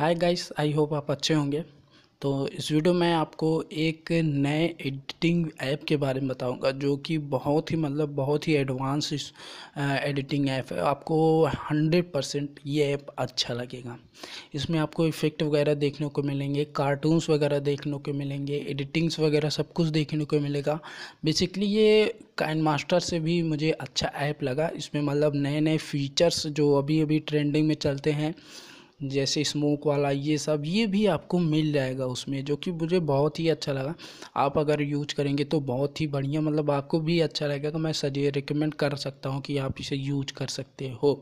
Hi guys I hope आप अच्छे होंगे तो इस वीडियो में आपको एक नए एडिटिंग ऐप के बारे में बताऊंगा जो कि बहुत ही मतलब बहुत ही एडवांस एडिटिंग ऐप है आपको हंड्रेड परसेंट ये ऐप अच्छा लगेगा इसमें आपको इफ़ेक्ट वगैरह देखने को मिलेंगे कार्टून्स वगैरह देखने को मिलेंगे एडिटिंग्स वगैरह सब कुछ देखने को मिलेगा बेसिकली ये काइन मास्टर से भी मुझे अच्छा ऐप लगा इसमें मतलब नए नए फीचर्स जो अभी अभी ट्रेंडिंग में चलते हैं जैसे स्मोक वाला ये सब ये भी आपको मिल जाएगा उसमें जो कि मुझे बहुत ही अच्छा लगा आप अगर यूज करेंगे तो बहुत ही बढ़िया मतलब आपको भी अच्छा लगेगा तो मैं सजे रिकमेंड कर सकता हूँ कि आप इसे यूज कर सकते हो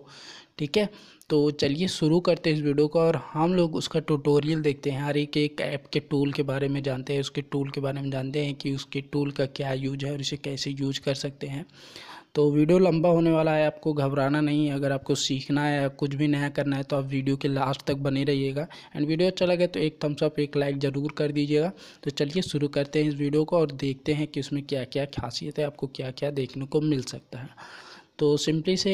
ठीक है तो चलिए शुरू करते हैं इस वीडियो को और हम लोग उसका ट्यूटोरियल देखते हैं हर एक एक ऐप के टूल के बारे में जानते हैं उसके टूल के बारे में जानते हैं कि उसके टूल का क्या यूज है और इसे कैसे यूज कर सकते हैं तो वीडियो लंबा होने वाला है आपको घबराना नहीं है अगर आपको सीखना है या कुछ भी नया करना है तो आप वीडियो के लास्ट तक बने रहिएगा एंड वीडियो अच्छा लगे तो एक थम्स अप एक लाइक ज़रूर कर दीजिएगा तो चलिए शुरू करते हैं इस वीडियो को और देखते हैं कि उसमें क्या क्या खासियत है आपको क्या क्या देखने को मिल सकता है तो सिंपली से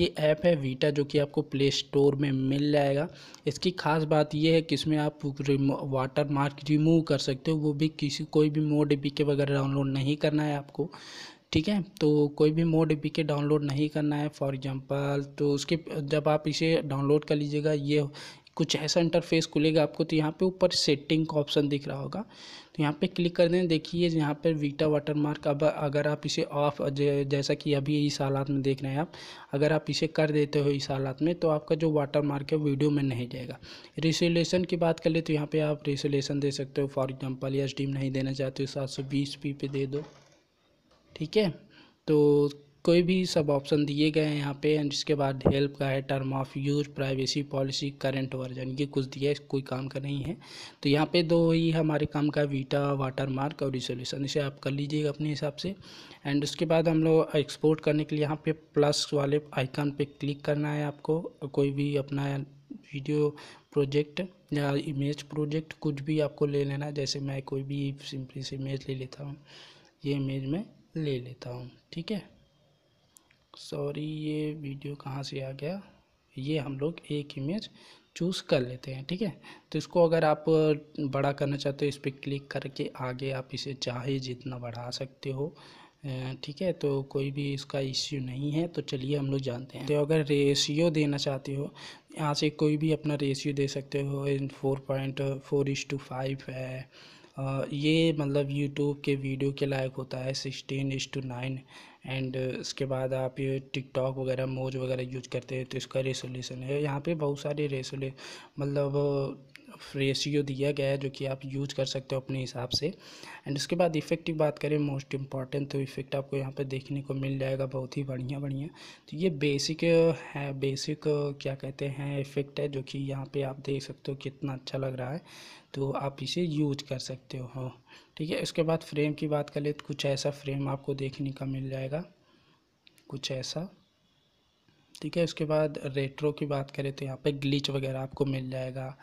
ये ऐप है वीटा जो कि आपको प्ले स्टोर में मिल जाएगा इसकी ख़ास बात ये है कि इसमें आप वाटर मार्क रिमूव कर सकते हो वो भी किसी कोई भी मोड बी के वगैरह डाउनलोड नहीं करना है आपको ठीक है तो कोई भी मोड बी के डाउनलोड नहीं करना है फॉर एग्जांपल तो उसके जब आप इसे डाउनलोड कर लीजिएगा ये कुछ ऐसा इंटरफेस खुलेगा आपको तो यहाँ पे ऊपर सेटिंग का ऑप्शन दिख रहा होगा तो यहाँ पे क्लिक कर दें देखिए यहाँ पर वीटा वाटरमार्क अब अगर आप इसे ऑफ जैसा कि अभी इस हालात में देख रहे हैं आप अगर आप इसे कर देते हो इस हालात में तो आपका जो वाटरमार्क है वीडियो में नहीं जाएगा रिसोलेशन की बात कर ले तो यहाँ पर आप रिसोलेशन दे सकते हो फॉर एग्जाम्पल या नहीं देना चाहते हो सात सौ बीस पी पे दे दो ठीक है तो कोई भी सब ऑप्शन दिए गए हैं यहाँ पे एंड इसके बाद हेल्प का है term of use privacy policy current version ये कुछ दिया है कोई काम का नहीं है तो यहाँ पे दो ही हमारे काम का वीटा वाटर मार्क और रिसोल्यूशन इसे आप कर लीजिएगा अपने हिसाब से एंड उसके बाद हम लोग एक्सपोर्ट करने के लिए यहाँ पे प्लस वाले आइकन पे क्लिक करना है आपको कोई भी अपना वीडियो प्रोजेक्ट या इमेज प्रोजेक्ट कुछ भी आपको ले लेना जैसे मैं कोई भी सिंपली इमेज ले लेता हूँ ये इमेज में ले लेता हूँ ठीक है सॉरी ये वीडियो कहाँ से आ गया ये हम लोग एक इमेज चूज़ कर लेते हैं ठीक है तो इसको अगर आप बड़ा करना चाहते हो इस पर क्लिक करके आगे आप इसे चाहे जितना बढ़ा सकते हो ठीक है तो कोई भी इसका इश्यू नहीं है तो चलिए हम लोग जानते हैं तो अगर रेशियो देना चाहते हो यहाँ से कोई भी अपना रेशियो दे सकते हो four point four is to five है ये मतलब यूट्यूब के वीडियो के लायक होता है सिक्सटीन इस टू नाइन एंड इसके बाद आप ये टिकटॉक वगैरह मोज वगैरह यूज करते हैं तो इसका रेसोल्यूशन है यहाँ पे बहुत सारे रेसोले मतलब रेशियो दिया गया है जो कि आप यूज कर सकते हो अपने हिसाब से एंड उसके बाद इफेक्ट की बात करें मोस्ट इम्पॉर्टेंट तो इफेक्ट आपको यहाँ पे देखने को मिल जाएगा बहुत ही बढ़िया बढ़िया तो ये बेसिक है बेसिक क्या कहते हैं इफेक्ट है जो कि यहाँ पे आप देख सकते हो कितना अच्छा लग रहा है तो आप इसे यूज कर सकते हो हाँ। ठीक है उसके बाद फ्रेम की बात करें तो कुछ ऐसा फ्रेम आपको देखने का मिल जाएगा कुछ ऐसा ठीक है उसके बाद रेट्रो की बात करें तो यहाँ पे ग्लिच वगैरह आपको मिल जाएगा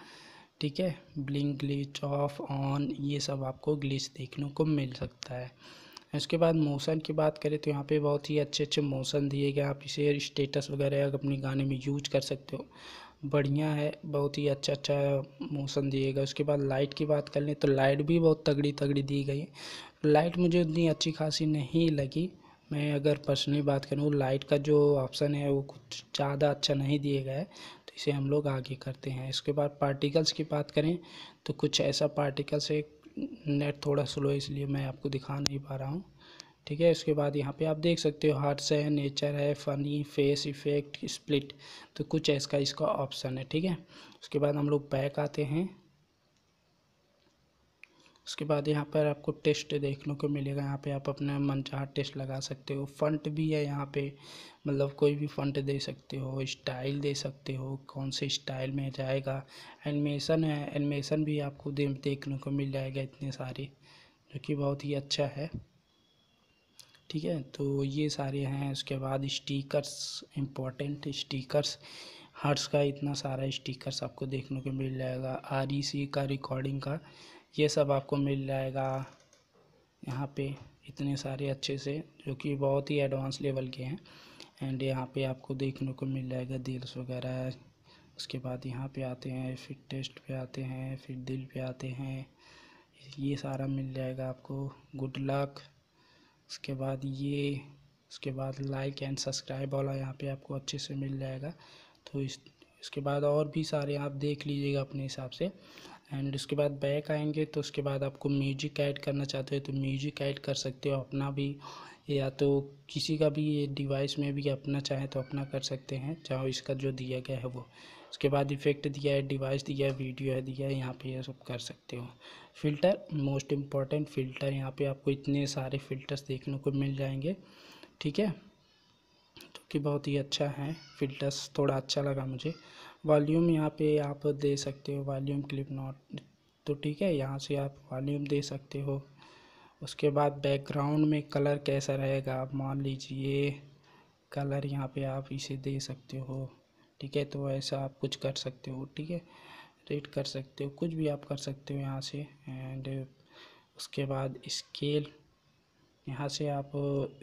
ठीक है ब्लिंक ग्लिच ऑफ ऑन ये सब आपको ग्लिच देखने को मिल सकता है उसके बाद मोशन की बात करें तो यहाँ पे बहुत ही अच्छे अच्छे मोशन दिए गए आप इसे स्टेटस वगैरह अपने गाने में यूज कर सकते हो बढ़िया है बहुत ही अच्छा अच्छा मोशन दिएगा उसके बाद लाइट की बात कर लें तो लाइट भी बहुत तगड़ी तगड़ी दी गई लाइट मुझे उतनी अच्छी खासी नहीं लगी मैं अगर पर्सनली बात करूँ लाइट का जो ऑप्शन है वो कुछ ज़्यादा अच्छा नहीं दिए गए तो इसे हम लोग आगे करते हैं इसके बाद पार्टिकल्स की बात करें तो कुछ ऐसा पार्टिकल्स है नेट थोड़ा स्लो है इसलिए मैं आपको दिखा नहीं पा रहा हूँ ठीक है इसके बाद यहाँ पे आप देख सकते हो हार्ट्स है नेचर है फनी फेस इफेक्ट स्प्लिट तो कुछ ऐसा इसका ऑप्शन है ठीक है उसके बाद हम लोग बैक आते हैं उसके बाद यहाँ पर आपको टेस्ट देखने को मिलेगा यहाँ पे आप अपना मनचाहा टेस्ट लगा सकते हो फंट भी है यहाँ पे मतलब कोई भी फंट दे सकते हो स्टाइल दे सकते हो कौन से स्टाइल में जाएगा एनिमेशन है एनिमेशन भी आपको दे, देखने को मिल जाएगा इतने सारे जो कि बहुत ही अच्छा है ठीक है तो ये सारे हैं उसके बाद स्टिकर्स इम्पोर्टेंट स्टिकर्स हर्ट्स का इतना सारा स्टिकर्स आपको देखने को मिल जाएगा आर का रिकॉर्डिंग का ये सब आपको मिल जाएगा यहाँ पे इतने सारे अच्छे से जो कि बहुत ही एडवांस लेवल के हैं एंड यहाँ पे आपको देखने को मिल जाएगा दिल्स वगैरह उसके बाद यहाँ पे आते हैं फिर टेस्ट पे आते हैं फिर दिल पे आते हैं ये सारा मिल जाएगा आपको गुड लक उसके बाद ये उसके बाद लाइक एंड सब्सक्राइब वाला यहाँ पे आपको अच्छे से मिल जाएगा तो इस इसके बाद और भी सारे आप देख लीजिएगा अपने हिसाब से एंड उसके बाद बैक आएंगे तो उसके बाद आपको म्यूजिक ऐड करना चाहते हो तो म्यूजिक ऐड कर सकते हो अपना भी या तो किसी का भी डिवाइस में भी अपना चाहे तो अपना कर सकते हैं चाहे इसका जो दिया गया है वो उसके बाद इफ़ेक्ट दिया है डिवाइस दिया है वीडियो है दिया है यहाँ पे ये यह सब कर सकते हो फ़िल्टर मोस्ट इम्पॉर्टेंट फ़िल्टर यहाँ पे आपको इतने सारे फ़िल्टर्स देखने को मिल जाएंगे ठीक है कि बहुत ही अच्छा है फिल्टर्स थोड़ा अच्छा लगा मुझे वॉल्यूम यहाँ पे आप दे सकते हो वॉल्यूम क्लिप नॉट तो ठीक है यहाँ से आप वॉल्यूम दे सकते हो उसके बाद बैकग्राउंड में कलर कैसा रहेगा आप मान लीजिए कलर यहाँ पे आप इसे दे सकते हो ठीक है तो ऐसा आप कुछ कर सकते हो ठीक है रेड कर सकते हो कुछ भी आप कर सकते हो यहाँ से एंड उसके बाद स्केल यहाँ से आप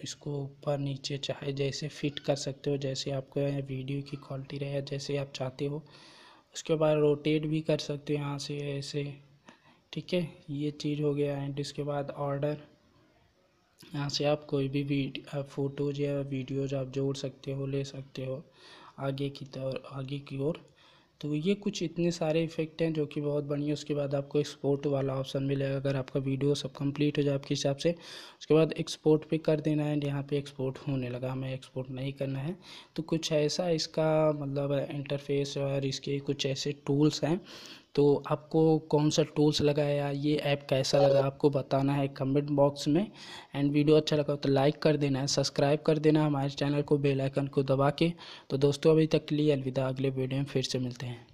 इसको ऊपर नीचे चाहे जैसे फिट कर सकते हो जैसे आपको वीडियो की क्वालिटी रहे जैसे आप चाहते हो उसके बाद रोटेट भी कर सकते हो यहाँ से ऐसे ठीक है ये चीज़ हो गया एंड इसके बाद ऑर्डर यहाँ से आप कोई भी फ़ोटोज़ या वीडियोज़ आप जोड़ सकते हो ले सकते हो आगे की तरफ आगे की ओर तो ये कुछ इतने सारे इफेक्ट हैं जो कि बहुत बढ़िया उसके बाद आपको एक्सपोर्ट वाला ऑप्शन मिलेगा अगर आपका वीडियो सब कंप्लीट हो जाए आपके हिसाब से उसके बाद एक्सपोर्ट पे कर देना है यहाँ पे एक्सपोर्ट होने लगा हमें एक्सपोर्ट नहीं करना है तो कुछ ऐसा इसका मतलब इंटरफेस और इसके कुछ ऐसे टूल्स हैं तो आपको कौन सा टूल्स लगाया ये ऐप कैसा लगा आपको बताना है कमेंट बॉक्स में एंड वीडियो अच्छा लगा तो लाइक कर देना है सब्सक्राइब कर देना हमारे चैनल को बेल आइकन को दबा के तो दोस्तों अभी तक के लिए अलविदा अगले वीडियो में फिर से मिलते हैं